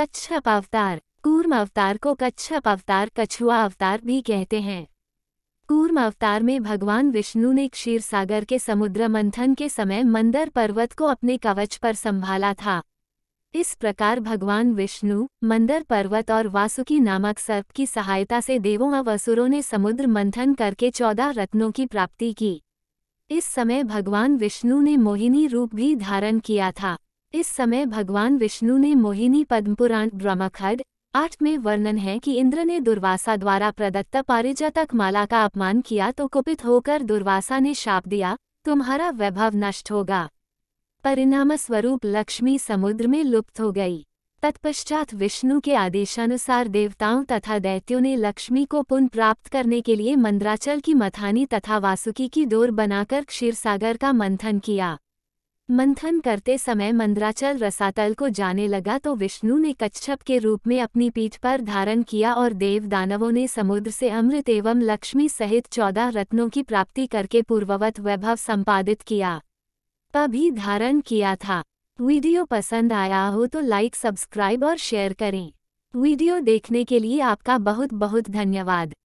कच्छप अवतार कूर्म अवतार को कच्छप अवतार कछुआ अवतार भी कहते हैं कूर्म अवतार में भगवान विष्णु ने क्षीर सागर के समुद्र मंथन के समय मंदर पर्वत को अपने कवच पर संभाला था इस प्रकार भगवान विष्णु मंदर पर्वत और वासुकी नामक सर्प की सहायता से देवों व असुरों ने समुद्र मंथन करके चौदह रत्नों की प्राप्ति की इस समय भगवान विष्णु ने मोहिनी रूप भी धारण किया था इस समय भगवान विष्णु ने मोहिनी पद्मपुराण ब्रह्मखड आठ में वर्णन है कि इंद्र ने दुर्वासा द्वारा प्रदत्त पारिजातक माला का अपमान किया तो कुपित होकर दुर्वासा ने शाप दिया तुम्हारा वैभव नष्ट होगा परिणाम स्वरूप लक्ष्मी समुद्र में लुप्त हो गई तत्पश्चात विष्णु के आदेशानुसार देवताओं तथा दैत्यों ने लक्ष्मी को पुनः प्राप्त करने के लिए मंद्राचल की मथानी तथा वासुकी की डोर बनाकर क्षीरसागर का मंथन किया मंथन करते समय मंद्राचल रसातल को जाने लगा तो विष्णु ने कच्छप के रूप में अपनी पीठ पर धारण किया और देव दानवों ने समुद्र से अमृत एवं लक्ष्मी सहित चौदह रत्नों की प्राप्ति करके पूर्ववत वैभव संपादित किया तभी धारण किया था वीडियो पसंद आया हो तो लाइक सब्सक्राइब और शेयर करें वीडियो देखने के लिए आपका बहुत बहुत धन्यवाद